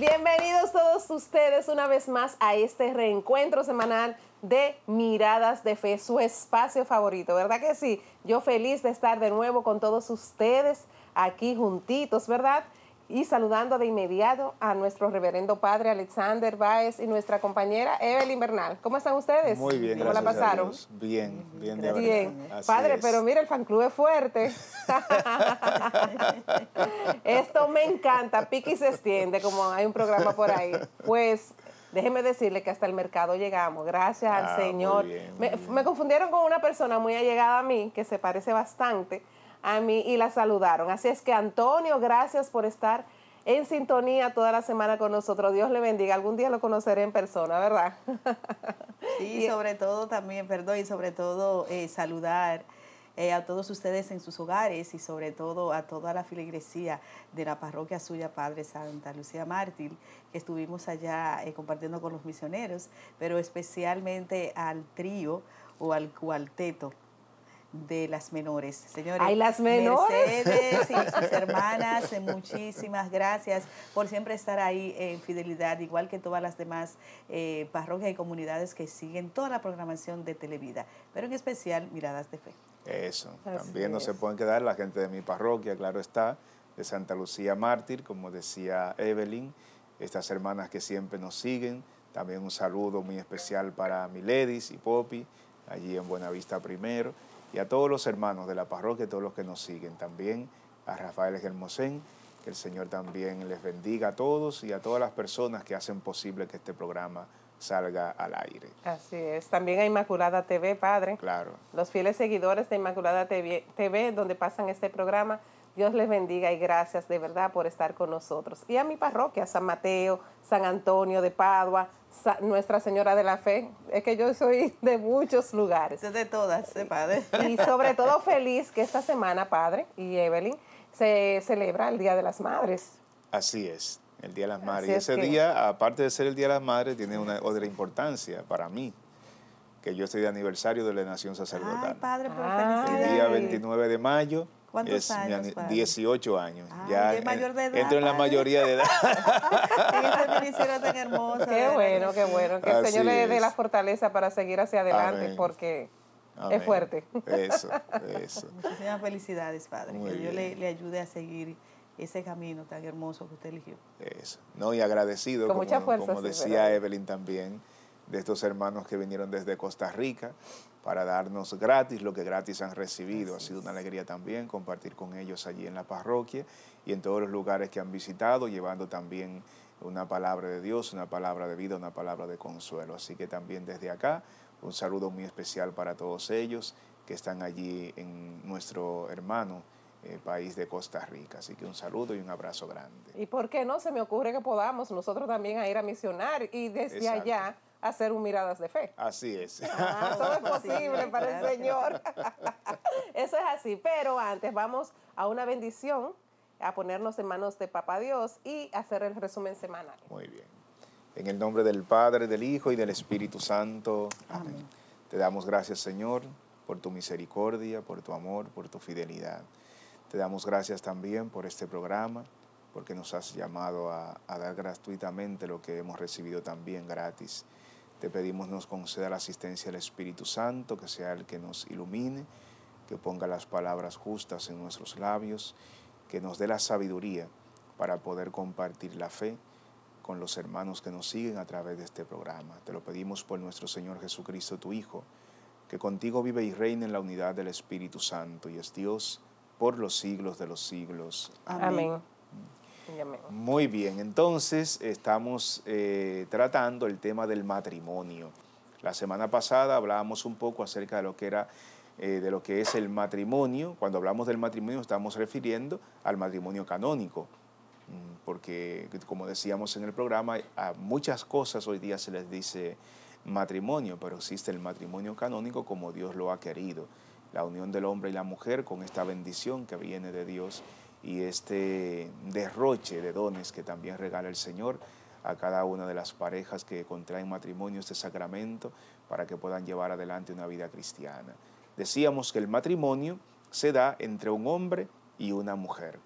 Bienvenidos todos ustedes una vez más a este reencuentro semanal de Miradas de Fe, su espacio favorito, ¿verdad que sí? Yo feliz de estar de nuevo con todos ustedes aquí juntitos, ¿verdad? Y saludando de inmediato a nuestro reverendo padre Alexander Baez... y nuestra compañera Evelyn Bernal. ¿Cómo están ustedes? Muy bien, ¿Cómo la pasaron? Bien, bien de Bien. padre, pero mira, el fan club es fuerte. Esto me encanta, piqui y se extiende, como hay un programa por ahí. Pues Déjeme decirle que hasta el mercado llegamos, gracias al ah, Señor. me, me, confundieron con una persona muy allegada a mí, que se parece bastante, a mí y la saludaron. Así es que Antonio, gracias por estar en sintonía toda la semana con nosotros. Dios le bendiga. Algún día lo conoceré en persona, ¿verdad? Sí, y sobre todo también, perdón, y sobre todo eh, saludar. Eh, a todos ustedes en sus hogares y sobre todo a toda la filigresía de la parroquia suya, Padre Santa Lucía Mártir, que estuvimos allá eh, compartiendo con los misioneros, pero especialmente al trío o al cuarteto de las menores. Señores, hay las menores! y sus hermanas, eh, muchísimas gracias por siempre estar ahí en Fidelidad, igual que todas las demás eh, parroquias y comunidades que siguen toda la programación de Televida, pero en especial Miradas de Fe. Eso, también no se pueden quedar la gente de mi parroquia, claro está, de Santa Lucía Mártir, como decía Evelyn, estas hermanas que siempre nos siguen. También un saludo muy especial para Miledis y Poppy, allí en Buenavista primero y a todos los hermanos de la parroquia, todos los que nos siguen, también a Rafael Germosén, que el Señor también les bendiga a todos y a todas las personas que hacen posible que este programa salga al aire. Así es. También a Inmaculada TV, Padre. Claro. Los fieles seguidores de Inmaculada TV, TV donde pasan este programa, Dios les bendiga y gracias de verdad por estar con nosotros. Y a mi parroquia, San Mateo, San Antonio de Padua, Nuestra Señora de la Fe. Es que yo soy de muchos lugares. De todas, eh, padre. Y, sobre todo feliz que esta semana, padre y Evelyn, se celebra el Día de las Madres. Así es, el Día de las Madres. y ese día, aparte de ser el Día de las Madres, tiene una otra importancia para mí que yo estoy de aniversario de la Nación Sacerdotal. padre, El día 29 de mayo ¿Cuántos años? 18 años. ya Entro en la mayoría de edad. en ministerio tan hermoso. Qué bueno, qué bueno. Que el Señor le dé la fortaleza para seguir hacia adelante, porque es fuerte. Eso, eso. Muchísimas felicidades, Padre. que Dios le, ayude a seguir ese camino tan hermoso que usted eligió. Eso. No, y agradecido, como, decía Evelyn también, de estos hermanos que vinieron desde Costa Rica para darnos gratis lo que gratis han recibido. ha sido una alegría también compartir con ellos allí en la parroquia y en todos los lugares que han visitado, llevando también una palabra de Dios, una palabra de vida, una palabra de consuelo. Así que también desde acá un saludo muy especial para todos ellos que están allí en nuestro hermano eh, país de Costa Rica. Así que un saludo y un abrazo grande. ¿Y por qué no? Se me ocurre que podamos nosotros también a ir a misionar y desde allá hacer un miradas de fe. Así es. Ah, todo es posible para el Señor. Eso es así, pero antes vamos a una bendición, a ponernos en manos de Papá Dios y hacer el resumen semanal. Muy bien. En el nombre del Padre, del Hijo y del Espíritu Santo. Amén. Te damos gracias, Señor, por tu misericordia, por tu amor, por tu fidelidad. Te damos gracias también por este programa, porque nos has llamado a, a dar gratuitamente lo que hemos recibido también gratis. Te pedimos nos conceda la asistencia del Espíritu Santo, que sea el que nos ilumine, que ponga las palabras justas en nuestros labios, que nos dé la sabiduría para poder compartir la fe con los hermanos que nos siguen a través de este programa. Te lo pedimos por nuestro Señor Jesucristo, tu Hijo, que contigo vive y reina en la unidad del Espíritu Santo y es Dios por los siglos de los siglos. Amén. Muy bien, entonces estamos eh, tratando el tema del matrimonio. La semana pasada hablábamos un poco acerca de lo que era eh, de lo que es el matrimonio. Cuando hablamos del matrimonio estamos refiriendo al matrimonio canónico, mm, porque como decíamos en el programa, a muchas cosas hoy día se les dice matrimonio, pero existe el matrimonio canónico como Dios lo ha querido, la unión del hombre y la mujer con esta bendición que viene de Dios y este derroche de dones que también regala el Señor a cada una de las parejas que contraen matrimonio este sacramento para que puedan llevar adelante una vida cristiana. Decíamos que el matrimonio se da entre un hombre y una mujer,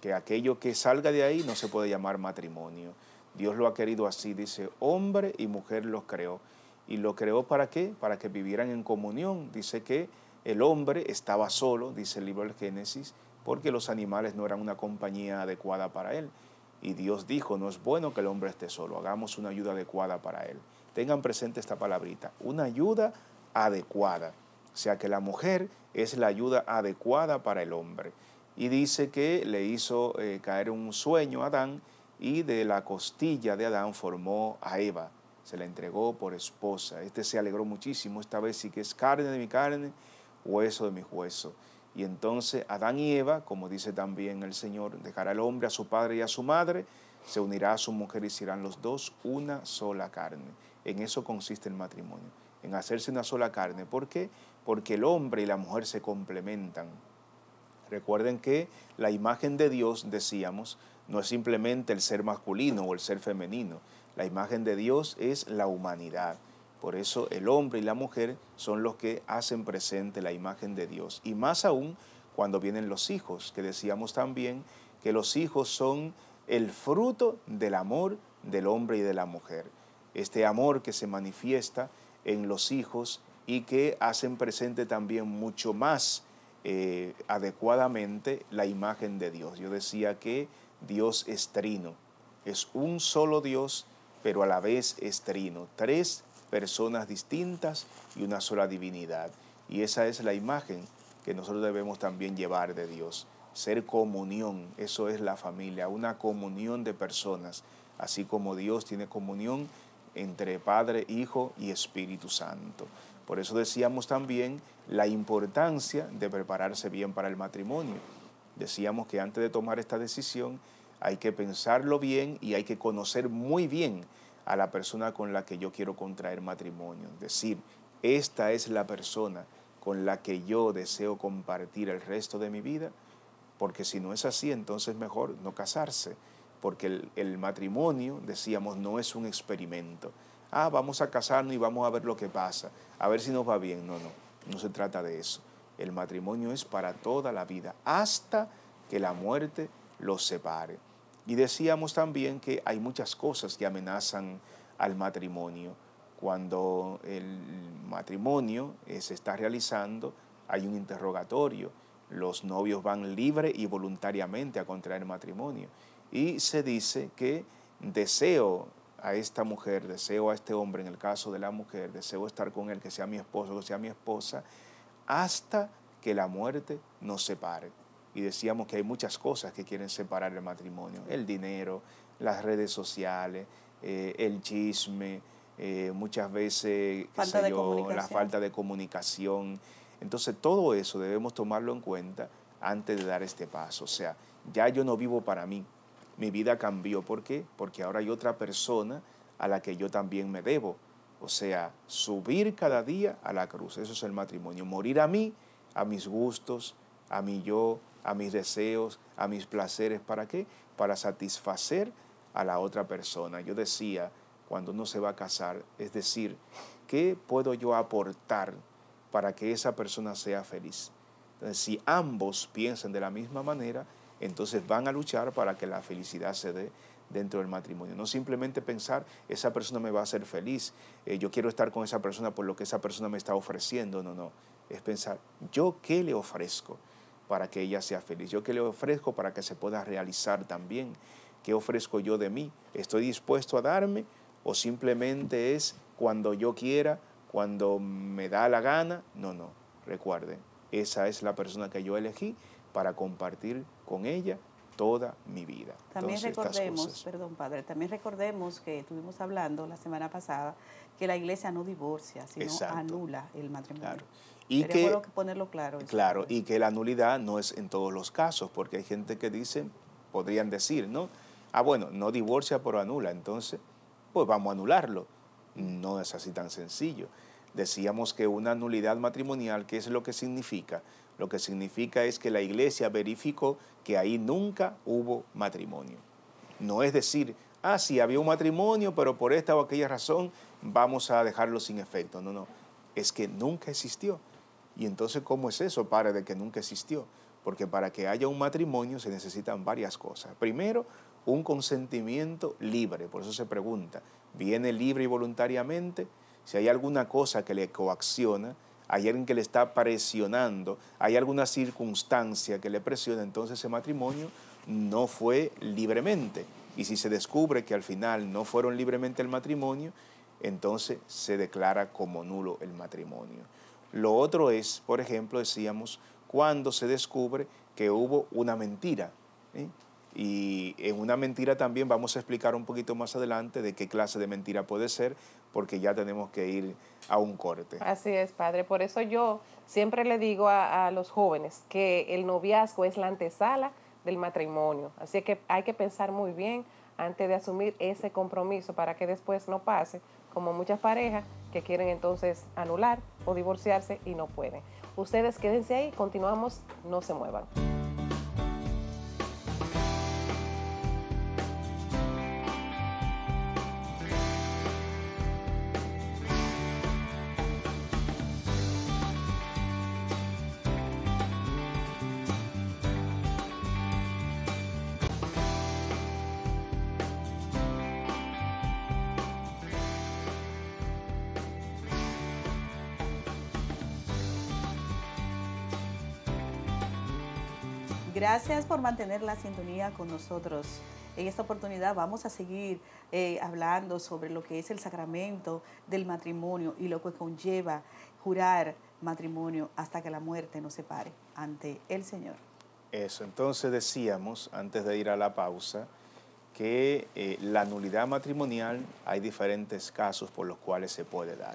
que aquello que salga de ahí no se puede llamar matrimonio. Dios lo ha querido así, dice, hombre y mujer los creó. ¿Y lo creó para qué? Para que vivieran en comunión. Dice que el hombre estaba solo, dice el libro del Génesis, porque los animales no eran una compañía adecuada para él. Y Dios dijo, no es bueno que el hombre esté solo, hagamos una ayuda adecuada para él. Tengan presente esta palabrita, una ayuda adecuada. O sea que la mujer es la ayuda adecuada para el hombre. Y dice que le hizo eh, caer un sueño a Adán y de la costilla de Adán formó a Eva. Se la entregó por esposa. Este se alegró muchísimo. Esta vez sí que es carne de mi carne, hueso de mi hueso. Y entonces Adán y Eva, como dice también el Señor, dejará al hombre a su padre y a su madre, se unirá a su mujer y serán los dos una sola carne. En eso consiste el matrimonio, en hacerse una sola carne. ¿Por qué? Porque el hombre y la mujer se complementan. Recuerden que la imagen de Dios, decíamos, no es simplemente el ser masculino o el ser femenino. La imagen de Dios es la humanidad. Por eso el hombre y la mujer son los que hacen presente la imagen de Dios. Y más aún cuando vienen los hijos, que decíamos también que los hijos son el fruto del amor del hombre y de la mujer. Este amor que se manifiesta en los hijos y que hacen presente también mucho más eh, adecuadamente la imagen de Dios. Yo decía que Dios es trino, es un solo Dios, pero a la vez es trino, tres personas distintas y una sola divinidad. Y esa es la imagen que nosotros debemos también llevar de Dios. Ser comunión, eso es la familia, una comunión de personas, así como Dios tiene comunión entre Padre, Hijo y Espíritu Santo. Por eso decíamos también la importancia de prepararse bien para el matrimonio. Decíamos que antes de tomar esta decisión hay que pensarlo bien y hay que conocer muy bien a la persona con la que yo quiero contraer matrimonio. decir, esta es la persona con la que yo deseo compartir el resto de mi vida, porque si no es así, entonces mejor no casarse, porque el, el matrimonio, decíamos, no es un experimento. Ah, vamos a casarnos y vamos a ver lo que pasa, a ver si nos va bien. No, no, no se trata de eso. El matrimonio es para toda la vida, hasta que la muerte los separe. Y decíamos también que hay muchas cosas que amenazan al matrimonio. Cuando el matrimonio eh, se está realizando, hay un interrogatorio. Los novios van libre y voluntariamente a contraer matrimonio. Y se dice que deseo a esta mujer, deseo a este hombre, en el caso de la mujer, deseo estar con él, que sea mi esposo, que sea mi esposa, hasta que la muerte nos separe y decíamos que hay muchas cosas que quieren separar el matrimonio, el dinero, las redes sociales, eh, el chisme, eh, muchas veces yo, la falta de comunicación. Entonces todo eso debemos tomarlo en cuenta antes de dar este paso. O sea, ya yo no vivo para mí, mi vida cambió. ¿Por qué? Porque ahora hay otra persona a la que yo también me debo. O sea, subir cada día a la cruz, eso es el matrimonio, morir a mí, a mis gustos, a mi yo, a mis deseos, a mis placeres. ¿Para qué? Para satisfacer a la otra persona. Yo decía, cuando uno se va a casar, es decir, ¿qué puedo yo aportar para que esa persona sea feliz? si ambos piensan de la misma manera, entonces van a luchar para que la felicidad se dé dentro del matrimonio. No simplemente pensar, esa persona me va a hacer feliz, eh, yo quiero estar con esa persona por lo que esa persona me está ofreciendo, no, no. Es pensar, ¿yo qué le ofrezco? para que ella sea feliz? ¿Yo qué le ofrezco para que se pueda realizar también? ¿Qué ofrezco yo de mí? ¿Estoy dispuesto a darme o simplemente es cuando yo quiera, cuando me da la gana? No, no, recuerden, esa es la persona que yo elegí para compartir con ella toda mi vida. También recordemos, perdón padre, también recordemos que estuvimos hablando la semana pasada que la iglesia no divorcia, sino anula el matrimonio. Claro. Y ponerlo claro. Claro, y que la nulidad no es en todos los casos, porque hay gente que dice, podrían decir, ¿no? Ah, bueno, no divorcia, pero anula. Entonces, pues vamos a anularlo. No es así tan sencillo. Decíamos que una nulidad matrimonial, ¿qué es lo que significa? Lo que significa es que la iglesia verificó que ahí nunca hubo matrimonio. No es decir, ah, sí, había un matrimonio, pero por esta o aquella razón vamos a dejarlo sin efecto. No, no, es que nunca existió. Y entonces, ¿cómo es eso, padre, de que nunca existió? Porque para que haya un matrimonio se necesitan varias cosas. Primero, un consentimiento libre, por eso se pregunta, ¿viene libre y voluntariamente? Si hay alguna cosa que le coacciona, hay alguien que le está presionando, hay alguna circunstancia que le presiona, entonces ese matrimonio no fue libremente. Y si se descubre que al final no fueron libremente el matrimonio, entonces se declara como nulo el matrimonio. Lo otro es, por ejemplo, decíamos, cuando se descubre que hubo una mentira. Y en una mentira también vamos a explicar un poquito más adelante de qué clase de mentira puede ser, porque ya tenemos que ir a un corte. Así es, padre. Por eso yo siempre le digo a, a los jóvenes que el noviazgo es la antesala del matrimonio. Así que hay que pensar muy bien antes de asumir ese compromiso para que después no pase, como muchas parejas, que quieren entonces anular o divorciarse y no pueden. Ustedes quédense ahí, continuamos, no se muevan. Gracias por mantener la sintonía con nosotros. En esta oportunidad vamos a seguir eh, hablando sobre lo que es el sacramento del matrimonio y lo que conlleva jurar matrimonio hasta que la muerte nos separe ante el Señor. Eso, entonces decíamos, antes de ir a la pausa, que eh, la nulidad matrimonial hay diferentes casos por los cuales se puede dar.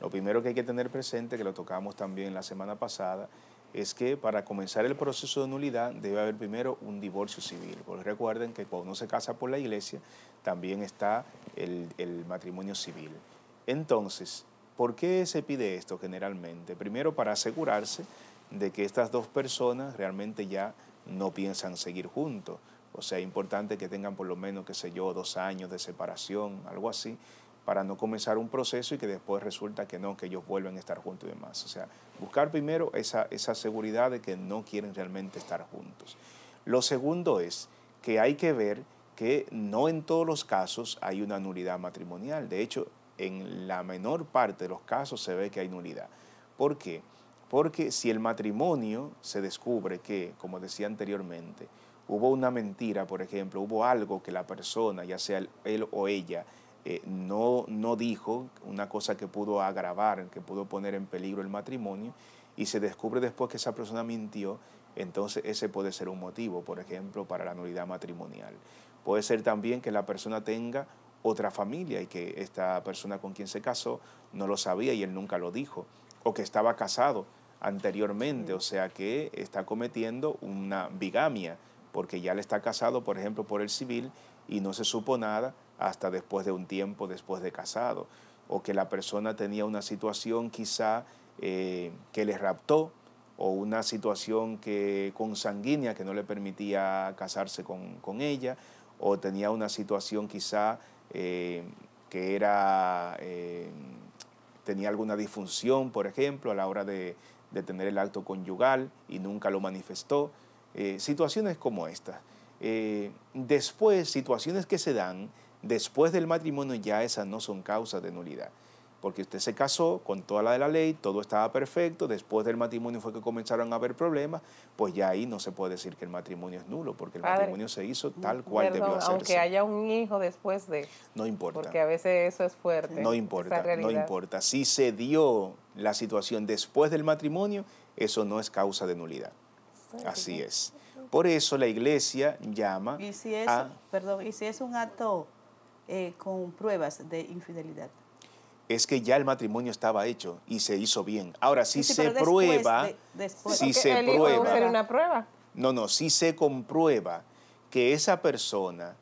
Lo primero que hay que tener presente, que lo tocamos también la semana pasada, es que para comenzar el proceso de nulidad debe haber primero un divorcio civil, porque recuerden que cuando uno se casa por la iglesia también está el, matrimonio civil. Entonces, ¿por qué se pide esto generalmente? Primero para asegurarse de que estas dos personas realmente ya no piensan seguir juntos. O sea, es importante que tengan por lo menos, qué sé yo, dos años de separación, algo así, para no comenzar un proceso y que después resulta que no, que ellos vuelven a estar juntos y demás. O sea, buscar primero esa, esa seguridad de que no quieren realmente estar juntos. Lo segundo es que hay que ver que no en todos los casos hay una nulidad matrimonial. De hecho, en la menor parte de los casos se ve que hay nulidad. ¿Por qué? Porque si el matrimonio se descubre que, como decía anteriormente, hubo una mentira, por ejemplo, hubo algo que la persona, ya sea él o ella, eh, no, no dijo una cosa que pudo agravar, que pudo poner en peligro el matrimonio, y se descubre después que esa persona mintió, entonces ese puede ser un motivo, por ejemplo, para la nulidad matrimonial. Puede ser también que la persona tenga otra familia y que esta persona con quien se casó no lo sabía y él nunca lo dijo, o que estaba casado anteriormente, o sea que está cometiendo una bigamia, porque ya le está casado, por ejemplo, por el civil y no se supo nada hasta después de un tiempo, después de casado, o que la persona tenía una situación quizá eh, que les raptó o una situación que consanguínea que no le permitía casarse con, ella, o tenía una situación quizá eh, que era, eh, tenía alguna disfunción, por ejemplo, a la hora de, de tener el acto conyugal y nunca lo manifestó. situaciones como estas. después, situaciones que se dan después del matrimonio ya esas no son causas de nulidad. Porque usted se casó con toda la de la ley, todo estaba perfecto, después del matrimonio fue que comenzaron a haber problemas, pues ya ahí no se puede decir que el matrimonio es nulo, porque el matrimonio se hizo tal mm, cual debió hacerse. Aunque haya un hijo después de... No importa. Porque a veces eso es fuerte. No importa, no importa. Si se dio la situación después del matrimonio, eso no es causa de nulidad. Así es. Por eso la iglesia llama ¿Y si Perdón, y si es un acto eh, con pruebas de infidelidad. Es que ya el matrimonio estaba hecho y se hizo bien. Ahora, si sí, se prueba, después, si se prueba, hacer una prueba. No, no, si se comprueba que esa persona,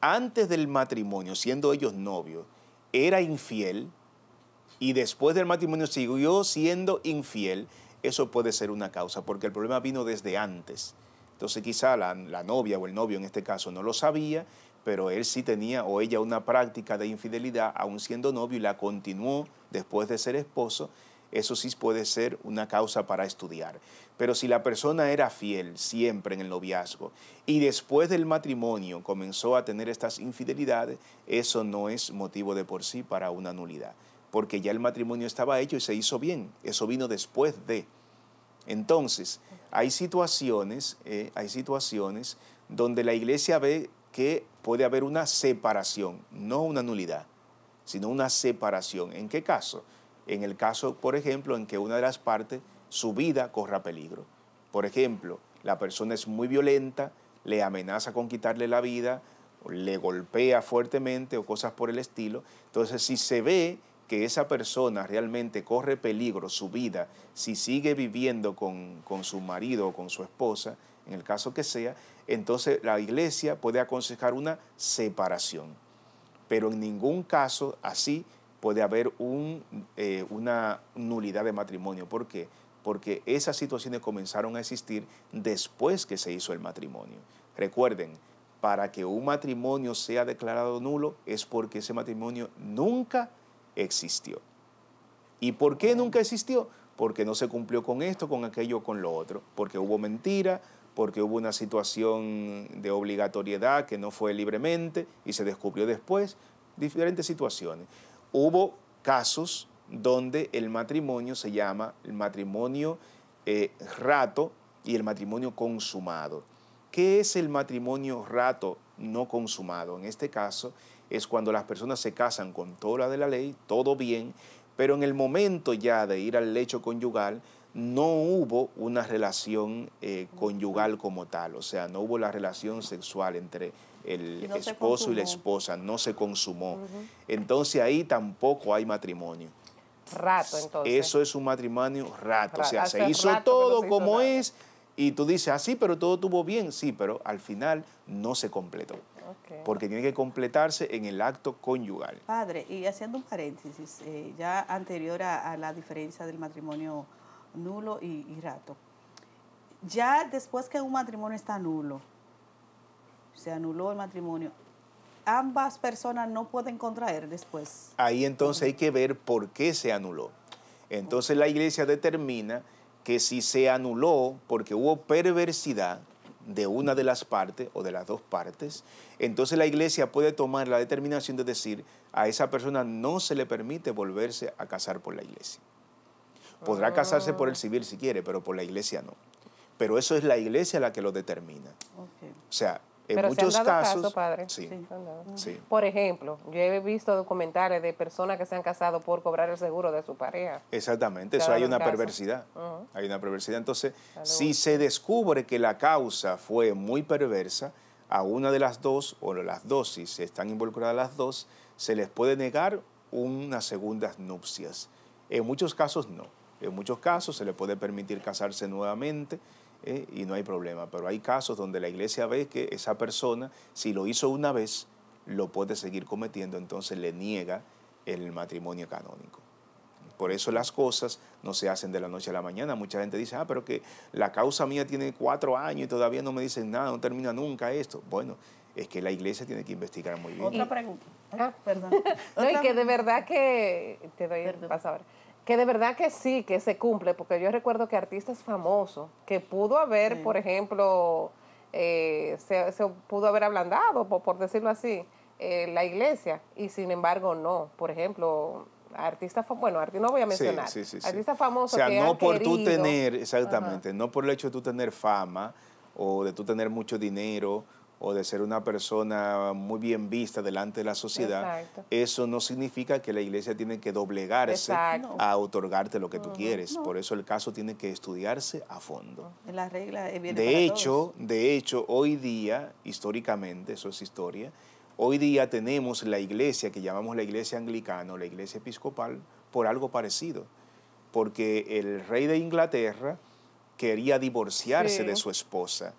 antes del matrimonio, siendo ellos novios, era infiel y después del matrimonio siguió siendo infiel, eso puede ser una causa, porque el problema vino desde antes. Entonces quizá la, la, novia o el novio en este caso no lo sabía, pero él sí tenía o ella una práctica de infidelidad, aún siendo novio, y la continuó después de ser esposo, eso sí puede ser una causa para estudiar. Pero si la persona era fiel siempre en el noviazgo y después del matrimonio comenzó a tener estas infidelidades, eso no es motivo de por sí para una nulidad, porque ya el matrimonio estaba hecho y se hizo bien, eso vino después de. Entonces, hay situaciones, eh, hay situaciones donde la iglesia ve que puede haber una separación, no una nulidad, sino una separación. ¿En qué caso? En el caso, por ejemplo, en que una de las partes, su vida corra peligro. Por ejemplo, la persona es muy violenta, le amenaza con quitarle la vida, le golpea fuertemente o cosas por el estilo. Entonces, si se ve que esa persona realmente corre peligro su vida, si sigue viviendo con, con su marido o con su esposa, en el caso que sea, entonces la iglesia puede aconsejar una separación. Pero en ningún caso así puede haber eh, una nulidad de matrimonio. ¿Por qué? Porque esas situaciones comenzaron a existir después que se hizo el matrimonio. Recuerden, para que un matrimonio sea declarado nulo es porque ese matrimonio nunca existió. ¿Y por qué nunca existió? Porque no se cumplió con esto, con aquello, con lo otro. Porque hubo mentira, porque hubo una situación de obligatoriedad que no fue libremente y se descubrió después, diferentes situaciones. Hubo casos donde el matrimonio se llama el matrimonio eh, rato y el matrimonio consumado. ¿Qué es el matrimonio rato no consumado? En este caso es cuando las personas se casan con toda la de la ley, todo bien, pero en el momento ya de ir al lecho conyugal no hubo una relación eh, conyugal como tal, o sea, no hubo la relación sexual entre el esposo y la esposa, no se consumó. Entonces ahí tampoco hay matrimonio. Rato, entonces. Eso es un matrimonio rato, o sea, se hizo todo como es y tú dices, así, ah, sí, pero todo tuvo bien, sí, pero al final no se completó. Porque tiene que completarse en el acto conyugal. Padre, y haciendo un paréntesis, eh, ya anterior a, a la diferencia del matrimonio nulo y, rato. Ya después que un matrimonio está nulo, se anuló el matrimonio, ambas personas no pueden contraer después. Ahí entonces hay que ver por qué se anuló. Entonces la iglesia determina que si se anuló porque hubo perversidad de una de las partes o de las dos partes, entonces la iglesia puede tomar la determinación de decir a esa persona no se le permite volverse a casar por la iglesia. Podrá casarse por el civil si quiere, pero por la iglesia no. Pero eso es la iglesia la que lo determina. O sea, en pero muchos se han dado casos, padre. Sí, Por ejemplo, yo he visto documentales de personas que se han casado por cobrar el seguro de su pareja. Exactamente, eso hay una perversidad. Hay una perversidad. Entonces, si se descubre que la causa fue muy perversa, a una de las dos o las dos, si se están involucradas las dos, se les puede negar unas segundas nupcias. En muchos casos no. En muchos casos se le puede permitir casarse nuevamente eh, y no hay problema, pero hay casos donde la iglesia ve que esa persona, si lo hizo una vez, lo puede seguir cometiendo, entonces le niega el matrimonio canónico. Por eso las cosas no se hacen de la noche a la mañana. Mucha gente dice, ah, pero que la causa mía tiene cuatro años y todavía no me dicen nada, no termina nunca esto. Bueno, es que la iglesia tiene que investigar muy bien. Otra pregunta. Ah, perdón. no, y que de verdad que te doy el que de verdad que sí, que se cumple, porque yo recuerdo que artistas famosos, que pudo haber, por ejemplo, eh, se, pudo haber ablandado, por, decirlo así, eh, la iglesia, y sin embargo no. Por ejemplo, artistas, bueno, no voy a mencionar, artistas famosos. O sea, no por querido, tener, exactamente, no por el hecho de tú tener fama o de tú tener mucho dinero o de ser una persona muy bien vista delante de la sociedad, eso no significa que la iglesia tiene que doblegarse a otorgarte lo que tú quieres. Por eso el caso tiene que estudiarse a fondo. Eh, de hecho, de hecho, hoy día, históricamente, eso es historia, hoy día tenemos la iglesia que llamamos la iglesia anglicana o la iglesia episcopal por algo parecido. Porque el rey de Inglaterra quería divorciarse de su esposa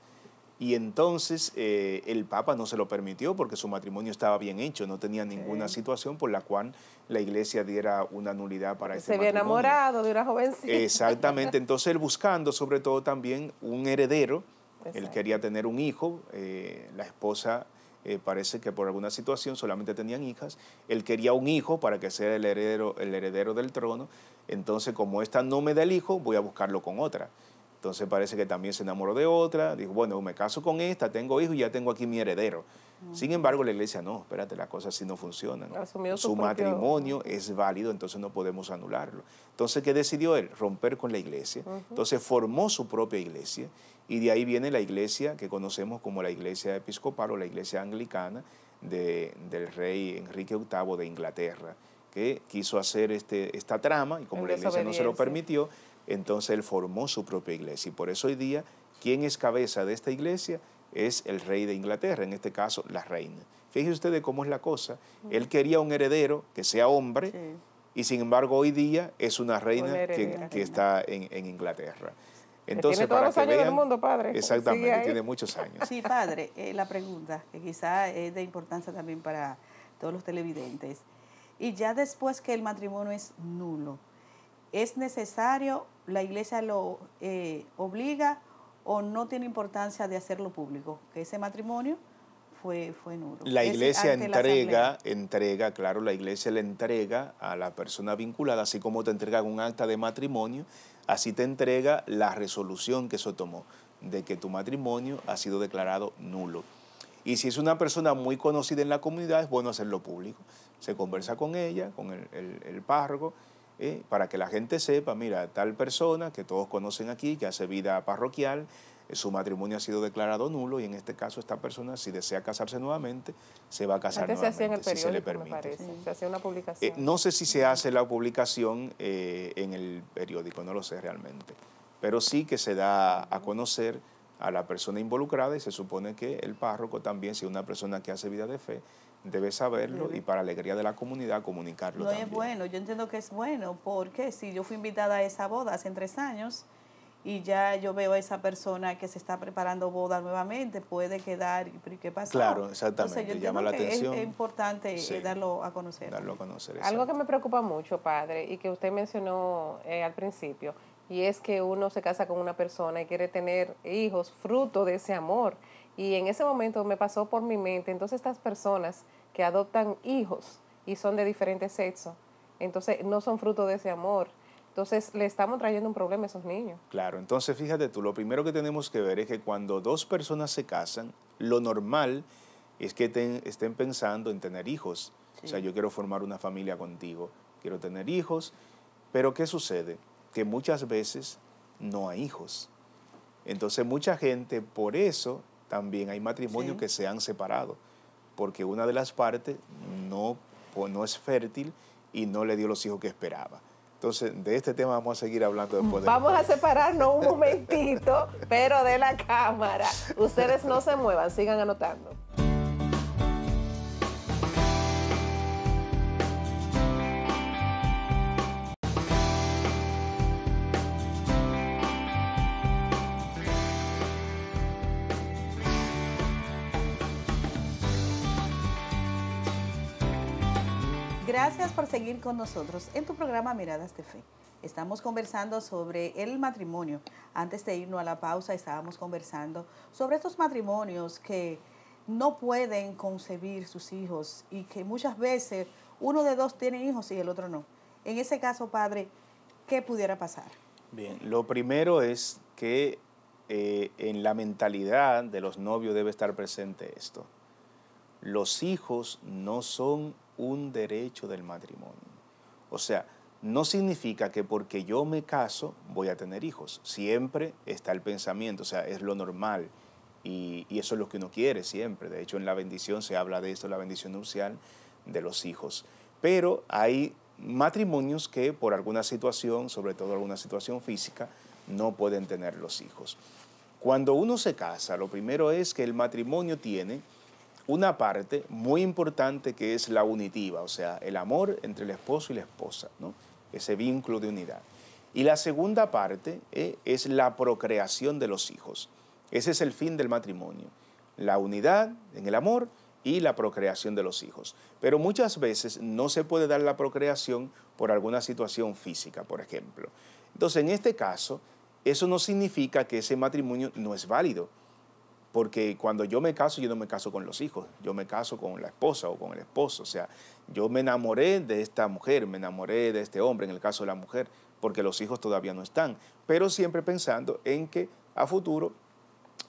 y entonces eh, el Papa no se lo permitió porque su matrimonio estaba bien hecho, no tenía ninguna situación por la cual la iglesia diera una nulidad para matrimonio. Este se había enamorado de una jovencita. Exactamente, entonces él buscando sobre todo también un heredero, él quería tener un hijo, eh, la esposa eh, parece que por alguna situación solamente tenían hijas, él quería un hijo para que sea el heredero, el heredero del trono, entonces como esta no me da el hijo, voy a buscarlo con otra. Entonces parece que también se enamoró de otra, dijo, bueno, me caso con esta, tengo hijos y ya tengo aquí mi heredero. Sin embargo, la iglesia no, espérate, las cosas así no funcionan. Su, matrimonio es válido, entonces no podemos anularlo. Entonces, ¿qué decidió él? Romper con la iglesia. Entonces formó su propia iglesia y de ahí viene la iglesia que conocemos como la iglesia episcopal o la iglesia anglicana del rey Enrique VIII de Inglaterra, que quiso hacer este, esta trama y como la iglesia no se lo permitió, entonces él formó su propia iglesia. Y por eso hoy día, quien es cabeza de esta iglesia es el rey de Inglaterra, en este caso la reina. Fíjense ustedes cómo es la cosa. Él quería un heredero que sea hombre y sin embargo hoy día es una reina que, está en, Inglaterra. Entonces, para años del mundo, padre. Exactamente, tiene muchos años. Sí, padre, eh, la pregunta, que quizá es de importancia también para todos los televidentes. Y ya después que el matrimonio es nulo, ¿es necesario la iglesia lo eh, obliga o no tiene importancia de hacerlo público, que ese matrimonio fue, fue nulo. La iglesia entrega, entrega, claro, la iglesia le entrega a la persona vinculada, así como te entrega un acta de matrimonio, así te entrega la resolución que se tomó de que tu matrimonio ha sido declarado nulo. Y si es una persona muy conocida en la comunidad, es bueno hacerlo público. Se conversa con ella, con el, el, el párroco, ¿eh? para que la gente sepa, mira, tal persona que todos conocen aquí, que hace vida parroquial, eh, su matrimonio ha sido declarado nulo y en este caso esta persona, si desea casarse nuevamente, se va a casar nuevamente, se en si se le permite. Se hace una publicación. Eh, no sé si se hace la publicación en el periódico, no lo sé realmente, pero sí que se da a conocer a la persona involucrada y se supone que el párroco también, si es una persona que hace vida de fe, debe saberlo y para alegría de la comunidad comunicarlo. No es bueno, yo entiendo que es bueno, porque si yo fui invitada a esa boda hace tres años y ya yo veo a esa persona que se está preparando boda nuevamente, puede quedar, pero ¿qué pasa? Claro, exactamente, llama la atención. Es, importante eh, darlo a conocer. Darlo a conocer. Algo que me preocupa mucho, padre, y que usted mencionó eh, al principio, y es que uno se casa con una persona y quiere tener hijos fruto de ese amor. Y en ese momento me pasó por mi mente, entonces estas personas que adoptan hijos y son de diferente sexo, entonces no son fruto de ese amor. Entonces le estamos trayendo un problema a esos niños. Claro, entonces fíjate tú, lo primero que tenemos que ver es que cuando dos personas se casan, lo normal es que estén pensando en tener hijos. O sea, yo quiero formar una familia contigo, quiero tener hijos, pero ¿qué sucede? Que muchas veces no hay hijos. Entonces mucha gente por eso también hay matrimonios que se han separado porque una de las partes no, no es fértil y no le dio los hijos que esperaba. Entonces, de este tema vamos a seguir hablando después. De vamos a separarnos un momentito, pero de la cámara. Ustedes no se muevan, sigan anotando. Gracias por seguir con nosotros en tu programa Miradas de Fe. Estamos conversando sobre el matrimonio. Antes de irnos a la pausa, estábamos conversando sobre estos matrimonios que no pueden concebir sus hijos y que muchas veces uno de dos tiene hijos y el otro no. En ese caso, padre, ¿qué pudiera pasar? Bien, lo primero es que eh, en la mentalidad de los novios debe estar presente esto. Los hijos no son un derecho del matrimonio. O sea, no significa que porque yo me caso voy a tener hijos. Siempre está el pensamiento, o sea, es lo normal y, eso es lo que uno quiere siempre. De hecho, en la bendición se habla de esto, la bendición nupcial de los hijos. Pero hay matrimonios que por alguna situación, sobre todo alguna situación física, no pueden tener los hijos. Cuando uno se casa, lo primero es que el matrimonio tiene una parte muy importante que es la unitiva, o sea, el amor entre el esposo y la esposa, ese vínculo de unidad. Y la segunda parte eh, es la procreación de los hijos. Ese es el fin del matrimonio, la unidad en el amor y la procreación de los hijos. Pero muchas veces no se puede dar la procreación por alguna situación física, por ejemplo. Entonces, en este caso, eso no significa que ese matrimonio no es válido porque cuando yo me caso, yo no me caso con los hijos, yo me caso con la esposa o con el esposo. O sea, yo me enamoré de esta mujer, me enamoré de este hombre, en el caso de la mujer, porque los hijos todavía no están, pero siempre pensando en que a futuro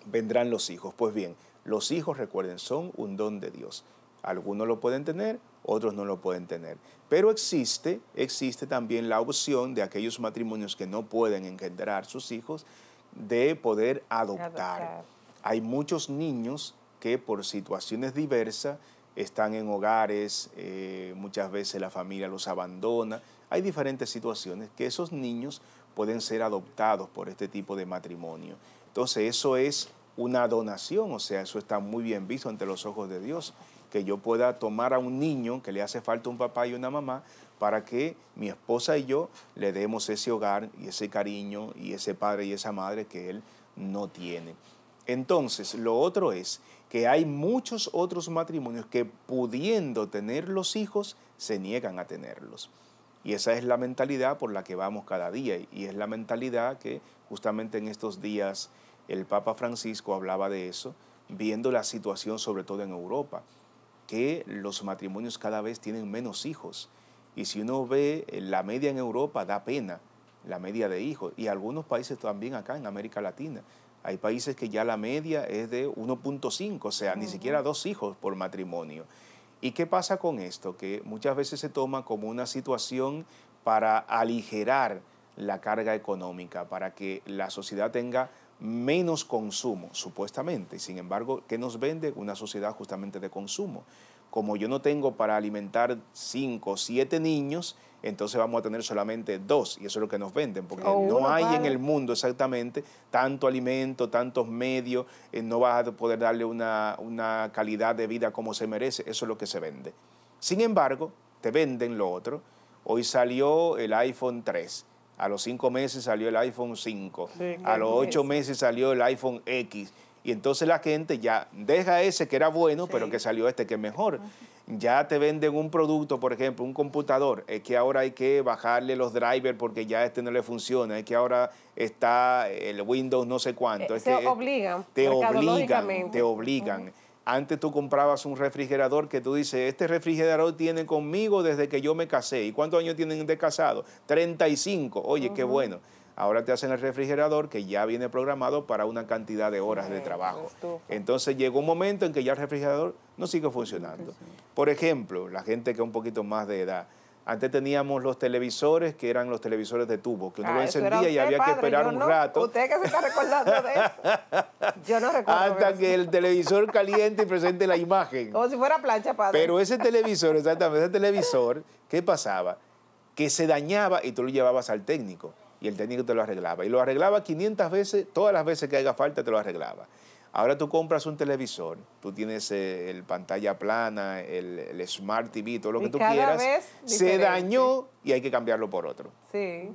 vendrán los hijos. Pues bien, los hijos, recuerden, son un don de Dios. Algunos lo pueden tener, otros no lo pueden tener. Pero existe, existe también la opción de aquellos matrimonios que no pueden engendrar sus hijos de poder adoptar. Hay muchos niños que por situaciones diversas están en hogares, eh, muchas veces la familia los abandona. Hay diferentes situaciones que esos niños pueden ser adoptados por este tipo de matrimonio. Entonces eso es una donación, o sea, eso está muy bien visto ante los ojos de Dios, que yo pueda tomar a un niño que le hace falta un papá y una mamá para que mi esposa y yo le demos ese hogar y ese cariño y ese padre y esa madre que él no tiene. Entonces, lo otro es que hay muchos otros matrimonios que pudiendo tener los hijos, se niegan a tenerlos. Y esa es la mentalidad por la que vamos cada día y es la mentalidad que justamente en estos días el Papa Francisco hablaba de eso, viendo la situación sobre todo en Europa, que los matrimonios cada vez tienen menos hijos. Y si uno ve eh, la media en Europa, da pena, la media de hijos, y algunos países también acá en América Latina. Hay países que ya la media es de 1.5, o sea, ni siquiera dos hijos por matrimonio. ¿Y qué pasa con esto? Que muchas veces se toma como una situación para aligerar la carga económica, para que la sociedad tenga menos consumo, supuestamente. Sin embargo, ¿qué nos vende una sociedad justamente de consumo? como yo no tengo para alimentar cinco o siete niños, entonces vamos a tener solamente dos, y eso es lo que nos venden, porque oh, no hay en el mundo exactamente tanto alimento, tantos medios, eh, no vas a poder darle una, calidad de vida como se merece, eso es lo que se vende. Sin embargo, te venden lo otro. Hoy salió el iPhone 3. A los cinco meses salió el iPhone 5. a los ocho meses salió el iPhone X y entonces la gente ya deja ese que era bueno, pero que salió este que es mejor. Ya te venden un producto, por ejemplo, un computador, es que ahora hay que bajarle los drivers porque ya este no le funciona, es que ahora está el Windows no sé cuánto. Eh, obligan. Te obligan, te obligan. Antes tú comprabas un refrigerador que tú dices, este refrigerador tiene conmigo desde que yo me casé. ¿Y cuántos años tienen de casado? 35. Oye, qué bueno ahora te hacen el refrigerador que ya viene programado para una cantidad de horas de trabajo. Entonces llegó un momento en que ya el refrigerador no sigue funcionando. Por ejemplo, la gente que es un poquito más de edad, antes teníamos los televisores que eran los televisores de tubo, que uno ah, lo encendía y había que esperar un rato. Usted que se está recordando de eso. Yo no recuerdo. Hasta que el televisor caliente y presente la imagen. Como si fuera plancha, padre. Pero ese televisor, exactamente, ese televisor, ¿qué pasaba? Que se dañaba y tú lo llevabas al técnico y el técnico te lo arreglaba. Y lo arreglaba 500 veces, todas las veces que haga falta te lo arreglaba. Ahora tú compras un televisor, tú tienes eh, el pantalla plana, el, Smart TV, todo lo que tú quieras. se dañó y hay que cambiarlo por otro. Sí.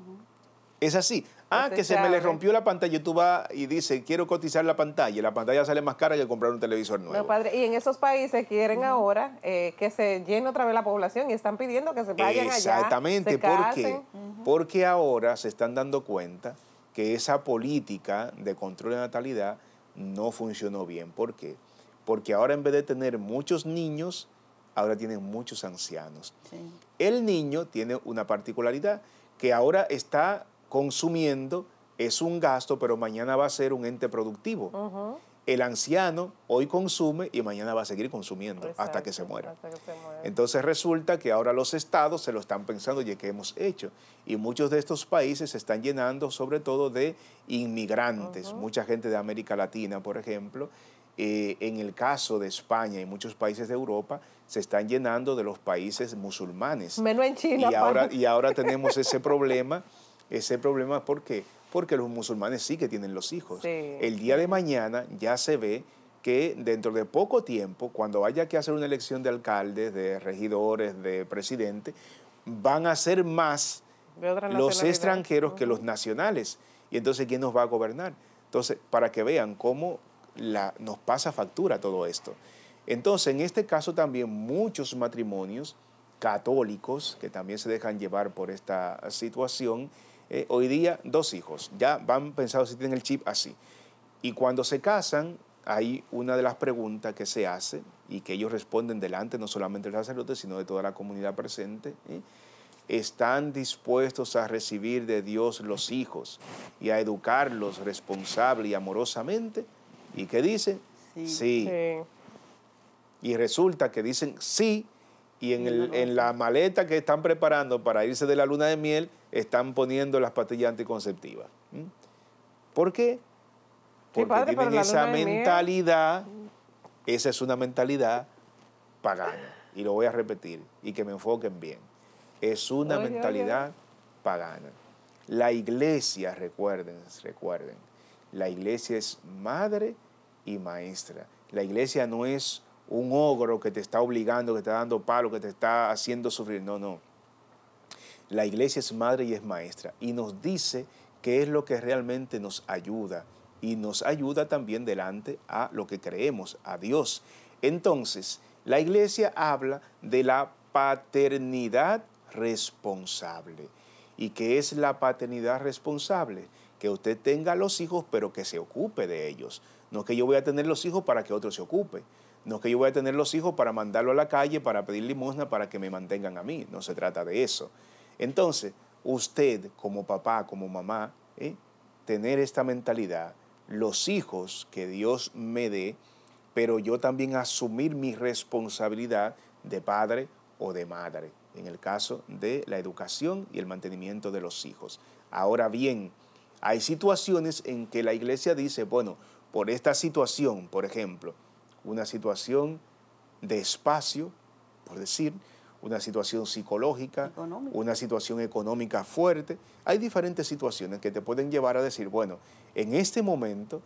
Es así. Ah, que se me le rompió la pantalla. Y tú vas y dices, quiero cotizar la pantalla. la pantalla sale más cara que comprar un televisor nuevo. padre. Y en esos países quieren ahora eh, que se llene otra vez la población y están pidiendo que se vayan Exactamente. allá. Exactamente. ¿Por qué? Porque ahora se están dando cuenta que esa política de control de natalidad no funcionó bien. ¿Por qué? Porque ahora en vez de tener muchos niños, ahora tienen muchos ancianos. El niño tiene una particularidad que ahora está consumiendo es un gasto, pero mañana va a ser un ente productivo. El anciano hoy consume y mañana va a seguir consumiendo hasta, que se muera. Entonces resulta que ahora los estados se lo están pensando, y que hemos hecho? Y muchos de estos países se están llenando sobre todo de inmigrantes, mucha gente de América Latina, por ejemplo, eh, en el caso de España y muchos países de Europa, se están llenando de los países musulmanes. Menos en China. Y ahora, y ahora tenemos ese problema ese problema. ¿Por qué? Porque los musulmanes sí que tienen los hijos. El día de mañana ya se ve que dentro de poco tiempo, cuando haya que hacer una elección de alcaldes, de regidores, de presidente, van a ser más los extranjeros que los nacionales. Y entonces, ¿quién nos va a gobernar? Entonces, para que vean cómo nos pasa factura todo esto. Entonces, en este caso también muchos matrimonios católicos, que también se dejan llevar por esta situación, eh, hoy día dos hijos, ya van pensados si tienen el chip así. Y cuando se casan, hay una de las preguntas que se hace y que ellos responden delante, no solamente del sacerdote, sino de toda la comunidad presente. ¿eh? ¿Están dispuestos a recibir de Dios los hijos y a educarlos responsable y amorosamente? ¿Y qué dicen? Sí. Y resulta que dicen sí, y en la maleta que están preparando para irse de la luna de miel, están poniendo las pastillas anticonceptivas. ¿Mm? ¿Por qué? Porque tienen esa mentalidad, esa es una mentalidad pagana. Y lo voy a repetir y que me enfoquen bien. Es una mentalidad pagana. La iglesia, recuerden, recuerden, la iglesia es madre y maestra. La iglesia no es un ogro que te está obligando, que te está dando palo, que te está haciendo sufrir. No, no. La iglesia es madre y es maestra y nos dice qué es lo que realmente nos ayuda y nos ayuda también delante a lo que creemos, a Dios. Entonces, la iglesia habla de la paternidad responsable. ¿Y qué es la paternidad responsable? Que usted tenga los hijos, pero que se ocupe de ellos. No que yo voy a tener los hijos para que otro se ocupe. No que yo voy a tener los hijos para mandarlo a la calle, para pedir limosna, para que me mantengan a mí. No se trata de eso. Entonces, usted como papá, como mamá, ¿eh? tener esta mentalidad, los hijos que Dios me dé, pero yo también asumir mi responsabilidad de padre o de madre, en el caso de la educación y el mantenimiento de los hijos. Ahora bien, hay situaciones en que la iglesia dice, bueno, por esta situación, por ejemplo, una situación de espacio, por decir, una situación psicológica, una situación económica fuerte. Hay diferentes situaciones que te pueden llevar a decir, bueno, en este momento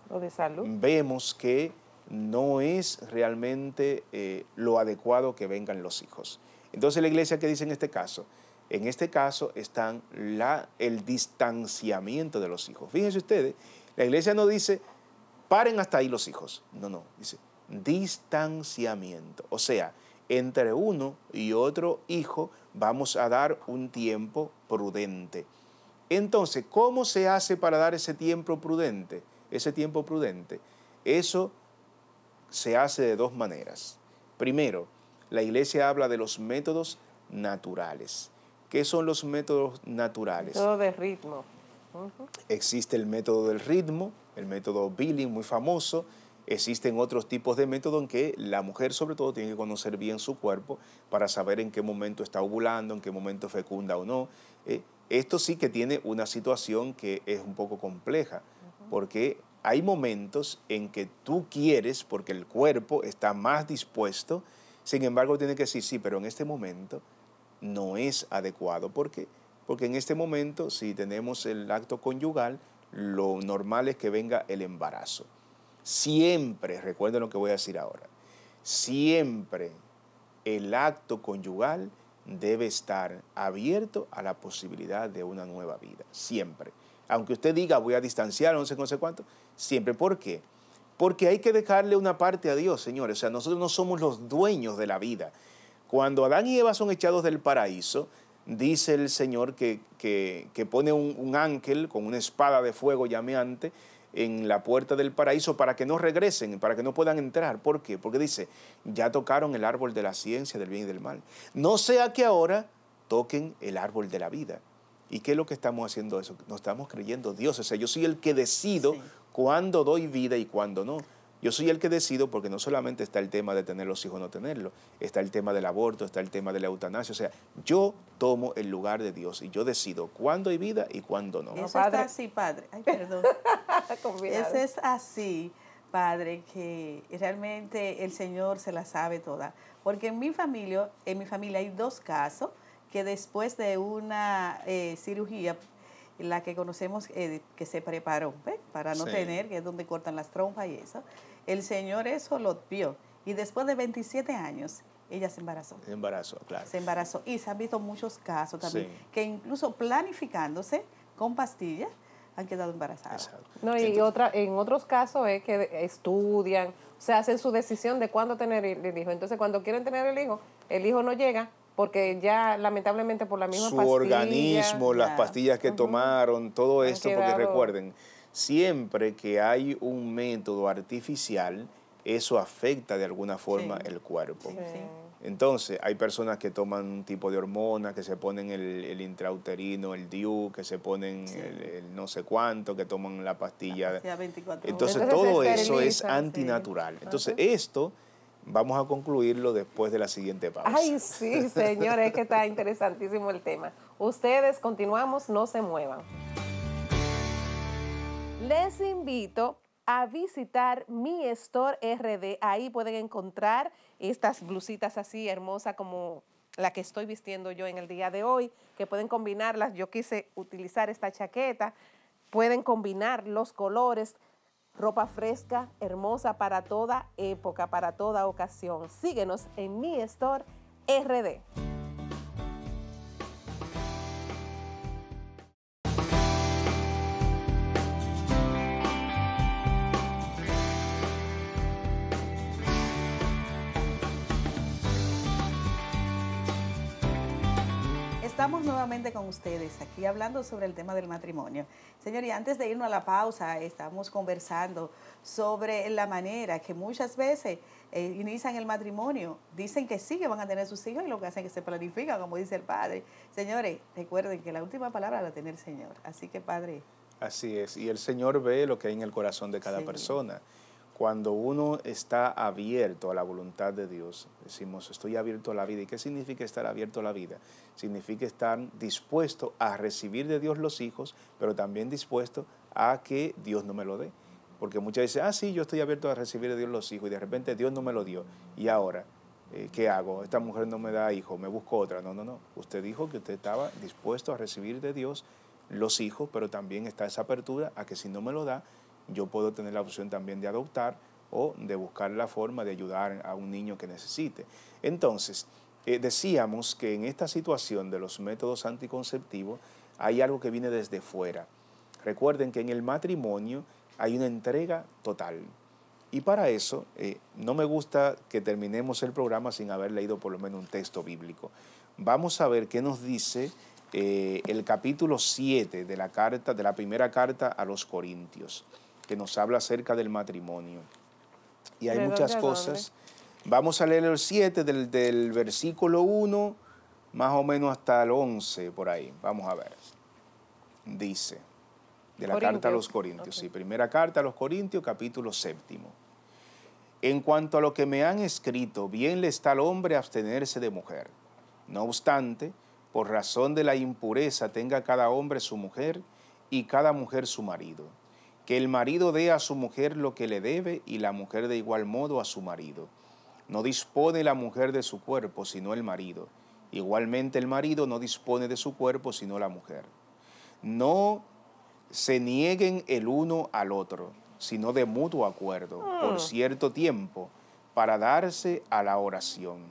vemos que no es realmente eh, lo adecuado que vengan los hijos. Entonces la iglesia ¿qué dice en este caso, en este caso está el distanciamiento de los hijos. Fíjense ustedes, la iglesia no dice, paren hasta ahí los hijos. No, no, dice distanciamiento. O sea, entre uno y otro hijo vamos a dar un tiempo prudente. Entonces, ¿cómo se hace para dar ese tiempo prudente? Ese tiempo prudente. Eso se hace de dos maneras. Primero, la iglesia habla de los métodos naturales. ¿Qué son los métodos naturales? Todo de ritmo. Existe el método del ritmo, el método Billing, muy famoso, Existen otros tipos de métodos en que la mujer sobre todo tiene que conocer bien su cuerpo para saber en qué momento está ovulando, en qué momento fecunda o no. Eh, esto sí que tiene una situación que es un poco compleja, porque hay momentos en que tú quieres, porque el cuerpo está más dispuesto, sin embargo tiene que decir, sí, pero en este momento no es adecuado. ¿Por qué? Porque en este momento, si tenemos el acto conyugal, lo normal es que venga el embarazo. Siempre, recuerden lo que voy a decir ahora, siempre el acto conyugal debe estar abierto a la posibilidad de una nueva vida, siempre. Aunque usted diga voy a distanciar, no sé, no sé cuánto, siempre. ¿Por qué? Porque hay que dejarle una parte a Dios, señores. O sea, nosotros no somos los dueños de la vida. Cuando Adán y Eva son echados del paraíso, dice el Señor que, pone un, un ángel con una espada de fuego llameante en la puerta del paraíso para que no regresen, para que no puedan entrar. ¿Por qué? Porque dice, ya tocaron el árbol de la ciencia del bien y del mal. No sea que ahora toquen el árbol de la vida. ¿Y qué es lo que estamos haciendo eso? Nos estamos creyendo Dios. O sea, yo soy el que decido cuándo doy vida y cuándo no. Yo soy el que decido porque no solamente está el tema de tener los hijos o no tenerlos, está el tema del aborto, está el tema de la eutanasia. O sea, yo tomo el lugar de Dios y yo decido cuándo hay vida y cuándo no. Eso padre. está así, padre. Ay, perdón. Eso es así, padre, que realmente el Señor se la sabe toda. Porque en mi familia, en mi familia hay dos casos que después de una eh, cirugía la que conocemos eh, que se preparó para no tener, que es donde cortan las trompas y eso. El Señor eso lo vio. Y después de 27 años, ella se embarazó. Se embarazó, claro. Se embarazó. Y se han visto muchos casos también, que incluso planificándose con pastillas, han quedado embarazadas. No, y otra, en otros casos es que estudian, o sea, hacen su decisión de cuándo tener el hijo. Entonces, cuando quieren tener el hijo, el hijo no llega porque ya lamentablemente por la misma su organismo, las pastillas que tomaron, todo esto, porque recuerden, Siempre que hay un método artificial, eso afecta de alguna forma el cuerpo. Entonces, hay personas que toman un tipo de hormona, que se ponen el, el intrauterino, el DIU, que se ponen el, no sé cuánto, que toman la pastilla. Entonces, todo eso es antinatural. Entonces, esto vamos a concluirlo después de la siguiente pausa. Ay, sí, señores, que está interesantísimo el tema. Ustedes continuamos, no se muevan. Les invito a visitar mi store RD. Ahí pueden encontrar estas blusitas así hermosas como la que estoy vistiendo yo en el día de hoy, que pueden combinarlas. Yo quise utilizar esta chaqueta, pueden combinar los colores, ropa fresca, hermosa para toda época, para toda ocasión. Síguenos en mi store RD. con ustedes, aquí hablando sobre el tema del matrimonio. Señores, antes de irnos a la pausa, estamos conversando sobre la manera que muchas veces eh, inician el matrimonio, dicen que sí, que van a tener sus hijos y lo que hacen es que se planifican, como dice el Padre. Señores, recuerden que la última palabra la tiene el Señor, así que Padre. Así es, y el Señor ve lo que hay en el corazón de cada persona cuando uno está abierto a la voluntad de Dios, decimos, estoy abierto a la vida. ¿Y qué significa estar abierto a la vida? Significa estar dispuesto a recibir de Dios los hijos, pero también dispuesto a que Dios no me lo dé. Porque muchas veces, ah, sí, yo estoy abierto a recibir de Dios los hijos y de repente Dios no me lo dio. ¿Y ahora eh, qué hago? Esta mujer no me da hijo, me busco otra. No, no, no. Usted dijo que usted estaba dispuesto a recibir de Dios los hijos, pero también está esa apertura a que si no me lo da, yo puedo tener la opción también de adoptar o de buscar la forma de ayudar a un niño que necesite. Entonces, eh, decíamos que en esta situación de los métodos anticonceptivos hay algo que viene desde fuera. Recuerden que en el matrimonio hay una entrega total. Y para eso, eh, no me gusta que terminemos el programa sin haber leído por lo menos un texto bíblico. Vamos a ver qué nos dice eh, el capítulo 7 de la, carta, de la primera carta a los Corintios que nos habla acerca del matrimonio. Y hay muchas cosas. Vamos a leer el 7 del, versículo 1, más o menos hasta el 11, por ahí. Vamos a ver. Dice, de la carta a los Corintios, sí, primera carta a los Corintios, capítulo séptimo. En cuanto a lo que me han escrito, bien le está al hombre abstenerse de mujer. No obstante, por razón de la impureza tenga cada hombre su mujer y cada mujer su marido que el marido dé a su mujer lo que le debe y la mujer de igual modo a su marido. No dispone la mujer de su cuerpo sino el marido. Igualmente el marido no dispone de su cuerpo sino la mujer. No se nieguen el uno al otro, sino de mutuo acuerdo, por ah. cierto tiempo, para darse a la oración.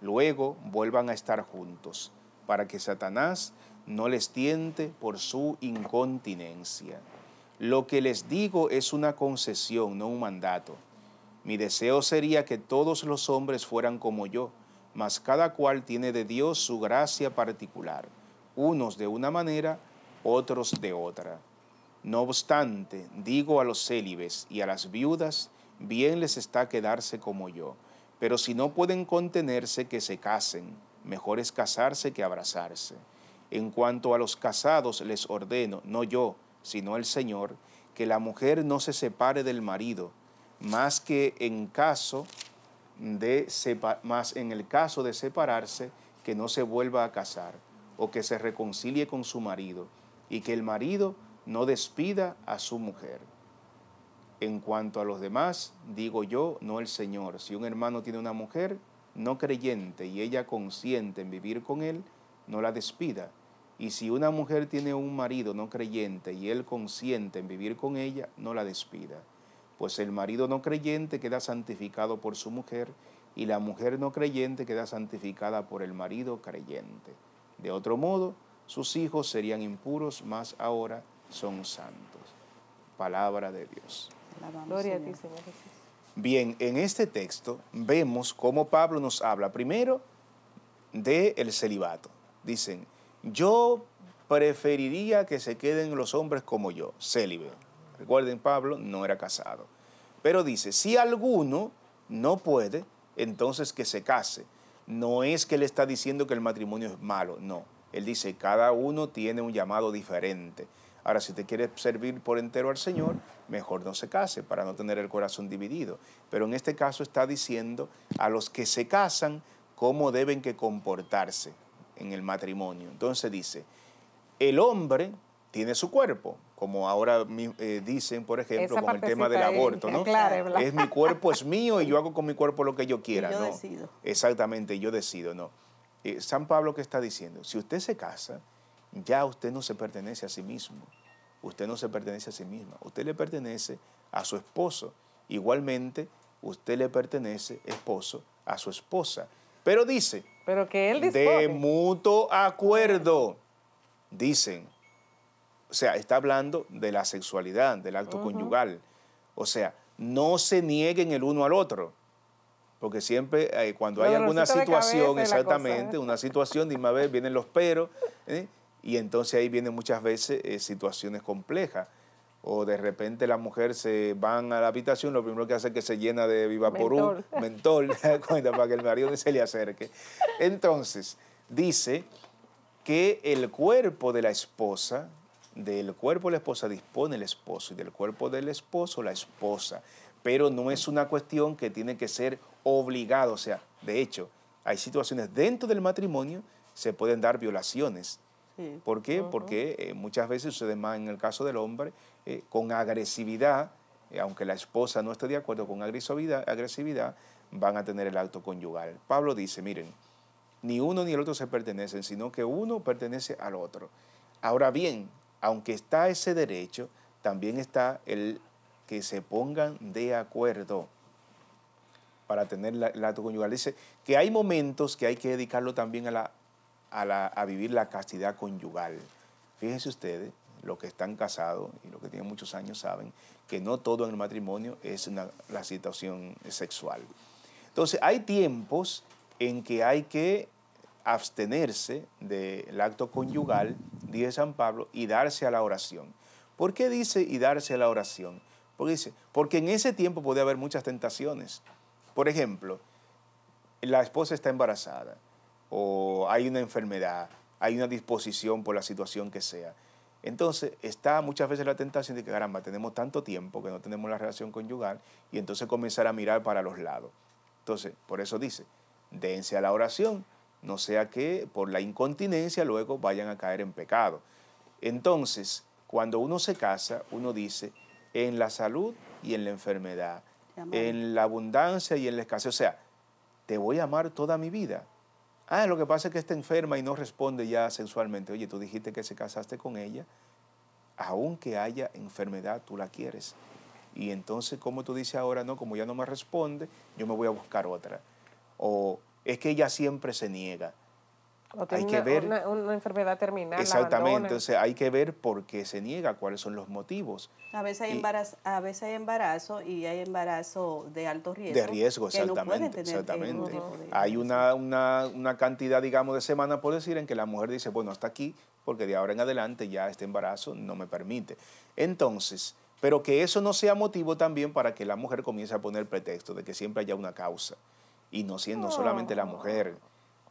Luego vuelvan a estar juntos, para que Satanás no les tiente por su incontinencia. Lo que les digo es una concesión, no un mandato. Mi deseo sería que todos los hombres fueran como yo, mas cada cual tiene de Dios su gracia particular, unos de una manera, otros de otra. No obstante, digo a los célibes y a las viudas, bien les está quedarse como yo, pero si no pueden contenerse, que se casen, mejor es casarse que abrazarse. En cuanto a los casados, les ordeno, no yo, sino el Señor, que la mujer no se separe del marido, más que en caso de más en el caso de separarse, que no se vuelva a casar o que se reconcilie con su marido y que el marido no despida a su mujer. En cuanto a los demás, digo yo, no el Señor. Si un hermano tiene una mujer no creyente y ella consiente en vivir con él, no la despida, y si una mujer tiene un marido no creyente y él consiente en vivir con ella, no la despida, pues el marido no creyente queda santificado por su mujer y la mujer no creyente queda santificada por el marido creyente. De otro modo, sus hijos serían impuros, mas ahora son santos. Palabra de Dios. Gloria a ti, Señor Jesús. Bien, en este texto vemos cómo Pablo nos habla primero del el celibato. Dicen, yo preferiría que se queden los hombres como yo, célibe. Recuerden, Pablo no era casado. Pero dice, si alguno no puede, entonces que se case. No es que le está diciendo que el matrimonio es malo, no. Él dice, cada uno tiene un llamado diferente. Ahora, si te quieres servir por entero al Señor, mejor no se case para no tener el corazón dividido. Pero en este caso está diciendo a los que se casan cómo deben que comportarse en el matrimonio. Entonces dice, el hombre tiene su cuerpo, como ahora eh, dicen, por ejemplo, con el tema del aborto, ¿no? es mi cuerpo es mío y yo hago con mi cuerpo lo que yo quiera, yo ¿no? Decido. Exactamente, yo decido, ¿no? Eh, San Pablo qué está diciendo, si usted se casa, ya usted no se pertenece a sí mismo, usted no se pertenece a sí misma, usted le pertenece a su esposo, igualmente usted le pertenece esposo a su esposa, pero dice que él De mutuo acuerdo, dicen. O sea, está hablando de la sexualidad, del acto conyugal. O sea, no se nieguen el uno al otro. Porque siempre, eh, cuando hay alguna situación, exactamente, una situación, de una vez vienen los peros, ¿eh? y entonces ahí vienen muchas veces eh, situaciones complejas o de repente las mujer se van a la habitación, lo primero que hace es que se llena de viva vivaporú, mentol, para que el marido se le acerque. Entonces, dice que el cuerpo de la esposa, del cuerpo de la esposa dispone el esposo y del cuerpo del esposo la esposa, pero no es una cuestión que tiene que ser obligado, o sea, de hecho, hay situaciones dentro del matrimonio se pueden dar violaciones. ¿Por qué? Porque eh, muchas veces sucede más en el caso del hombre eh, con agresividad, eh, aunque la esposa no esté de acuerdo con agresividad, agresividad, van a tener el acto conyugal. Pablo dice, miren, ni uno ni el otro se pertenecen, sino que uno pertenece al otro. Ahora bien, aunque está ese derecho, también está el que se pongan de acuerdo para tener el acto conyugal. Dice que hay momentos que hay que dedicarlo también a, la, a vivir la castidad conyugal. Fíjense ustedes, los que están casados y los que tienen muchos años saben que no todo en el matrimonio es la situación sexual. Entonces, hay tiempos en que hay que abstenerse del acto conyugal, dice San Pablo, y darse a la oración. ¿Por qué dice y darse a la oración? Porque dice, porque en ese tiempo puede haber muchas tentaciones. Por ejemplo, la esposa está embarazada o hay una enfermedad, hay una disposición por la situación que sea. Entonces, está muchas veces la tentación de que, caramba, tenemos tanto tiempo que no tenemos la relación conyugal y entonces comenzar a mirar para los lados. Entonces, por eso dice, dense a la oración, no sea que por la incontinencia luego vayan a caer en pecado. Entonces, cuando uno se casa, uno dice, en la salud y en la enfermedad, en la abundancia y en la escasez, o sea, te voy a amar toda mi vida Ah, lo que pasa es que está enferma y no responde ya sensualmente. Oye, tú dijiste que se casaste con ella, aunque haya enfermedad, tú la quieres. Y entonces, como tú dices ahora, no, como ya no me responde, yo me voy a buscar otra. O es que ella siempre se niega hay que ver una, enfermedad terminal. Exactamente, entonces hay que ver por qué se niega, cuáles son los motivos. A veces hay, embarazos a veces hay embarazo y hay embarazo de alto riesgo. De riesgo, exactamente. exactamente. Hay una, cantidad, digamos, de semanas, por decir, en que la mujer dice, bueno, hasta aquí, porque de ahora en adelante ya este embarazo no me permite. Entonces, pero que eso no sea motivo también para que la mujer comience a poner pretexto de que siempre haya una causa y no siendo solamente la mujer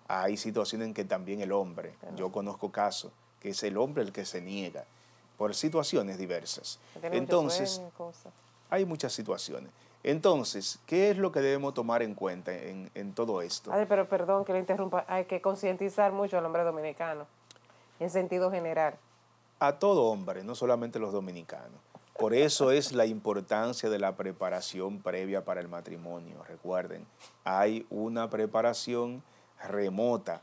hay situaciones en que también el hombre, yo conozco casos, que es el hombre el que se niega por situaciones diversas. Entonces, hay muchas situaciones. Entonces, ¿qué es lo que debemos tomar en cuenta en, todo esto? Ay, pero perdón que le interrumpa, hay que concientizar mucho al hombre dominicano, en sentido general. A todo hombre, no solamente los dominicanos. Por eso es la importancia de la preparación previa para el matrimonio. Recuerden, hay una preparación remota,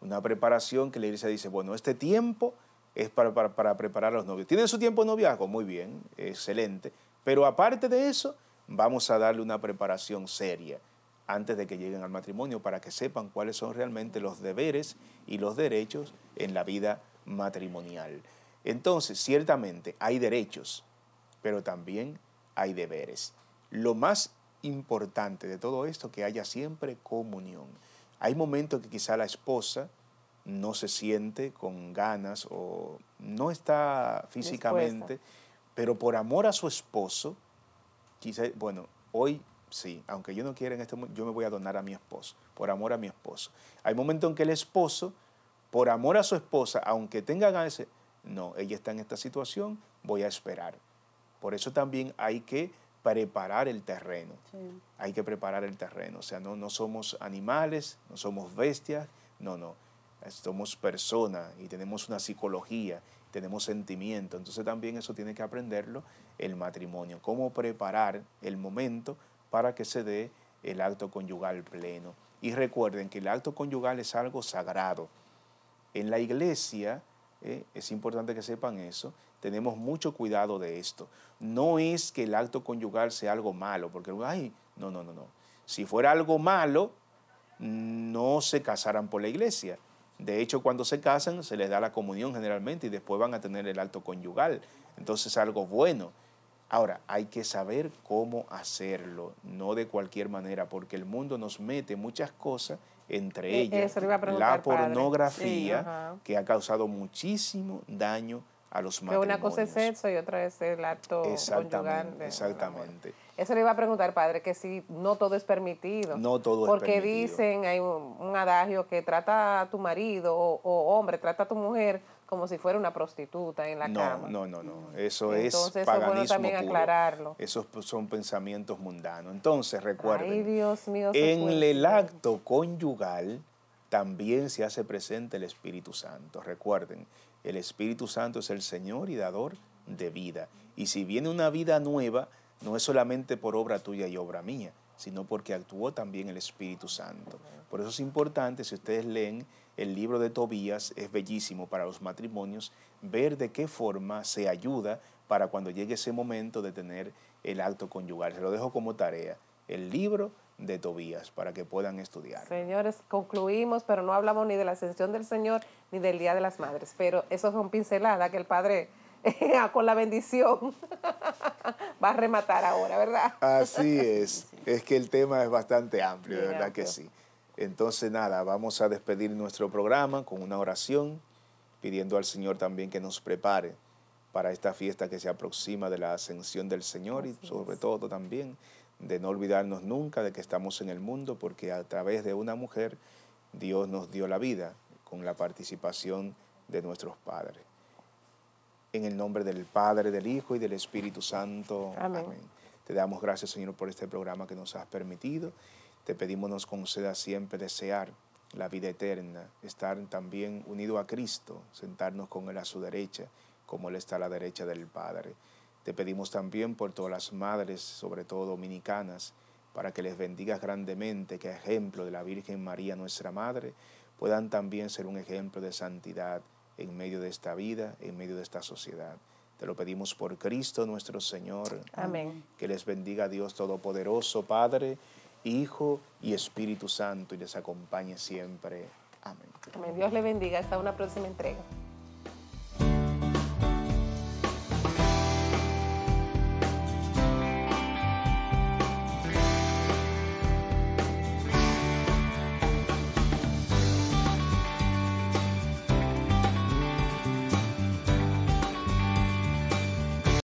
una preparación que la iglesia dice, bueno, este tiempo es para, preparar a los novios. ¿Tienen su tiempo noviazgo? Muy bien, excelente. Pero aparte de eso, vamos a darle una preparación seria antes de que lleguen al matrimonio para que sepan cuáles son realmente los deberes y los derechos en la vida matrimonial. Entonces, ciertamente hay derechos, pero también hay deberes. Lo más importante de todo esto, que haya siempre comunión. Hay momentos que quizá la esposa no se siente con ganas o no está físicamente, pero por amor a su esposo, quizá, bueno, hoy sí, aunque yo no quiera en este momento, yo me voy a donar a mi esposo, por amor a mi esposo. Hay momentos en que el esposo, por amor a su esposa, aunque tenga ganas, no, ella está en esta situación, voy a esperar. Por eso también hay que preparar el terreno. Hay que preparar el terreno. O sea, no, no somos animales, no somos bestias, no, no. Somos personas y tenemos una psicología, tenemos sentimiento. Entonces también eso tiene que aprenderlo el matrimonio. Cómo preparar el momento para que se dé el acto conyugal pleno. Y recuerden que el acto conyugal es algo sagrado. En la iglesia eh, es importante que sepan eso. Tenemos mucho cuidado de esto. No es que el acto conyugal sea algo malo, porque, ay, no, no, no, no. Si fuera algo malo, no se casaran por la iglesia. De hecho, cuando se casan, se les da la comunión generalmente y después van a tener el acto conyugal. Entonces, algo bueno. Ahora, hay que saber cómo hacerlo, no de cualquier manera, porque el mundo nos mete muchas cosas entre e-, ellas la pornografía, que ha causado muchísimo daño a los matrimonios. una cosa es sexo y otra es el acto Exactamente, exactamente. Eso le iba a preguntar, padre, que si no todo es permitido. No todo porque es permitido. Porque dicen, hay un, adagio que trata a tu marido o, o hombre, trata a tu mujer como si fuera una prostituta en la cama. No, no, no, eso es paganismo eso bueno también aclararlo. Esos son pensamientos mundanos. Entonces, recuerden, en el acto conyugal también se hace presente el Espíritu Santo. Recuerden, el Espíritu Santo es el Señor y dador de vida. Y si viene una vida nueva, no es solamente por obra tuya y obra mía, sino porque actuó también el Espíritu Santo. Por eso es importante, si ustedes leen el libro de Tobías es bellísimo para los matrimonios, ver de qué forma se ayuda para cuando llegue ese momento de tener el acto conyugal. Se lo dejo como tarea. El libro de Tobías para que puedan estudiar. Señores, concluimos, pero no hablamos ni de la ascensión del Señor ni del Día de las Madres, pero eso un pincelada que el Padre ah, con la bendición va a rematar ahora, ¿verdad? Así es, es que el tema es bastante amplio, de verdad que sí. Entonces, nada, vamos a despedir nuestro programa con una oración, pidiendo al Señor también que nos prepare para esta fiesta que se aproxima de la ascensión del Señor y sobre todo también de no olvidarnos nunca de que estamos en el mundo, porque a través de una mujer Dios nos dio la vida con la participación de nuestros padres. En el nombre del Padre, del Hijo y del Espíritu Santo. Amén. Te damos gracias, Señor, por este programa que nos has permitido te pedimos nos conceda siempre desear la vida eterna, estar también unido a Cristo, sentarnos con Él a su derecha, como Él está a la derecha del Padre. Te pedimos también por todas las madres, sobre todo dominicanas, para que les bendigas grandemente, que ejemplo de la Virgen María, nuestra Madre, puedan también ser un ejemplo de santidad en medio de esta vida, en medio de esta sociedad. Te lo pedimos por Cristo nuestro Señor. Amén. Que les bendiga Dios Todopoderoso, Padre. Hijo y Espíritu Santo y les acompañe siempre. Amén. Amén. Dios le bendiga. Hasta una próxima entrega.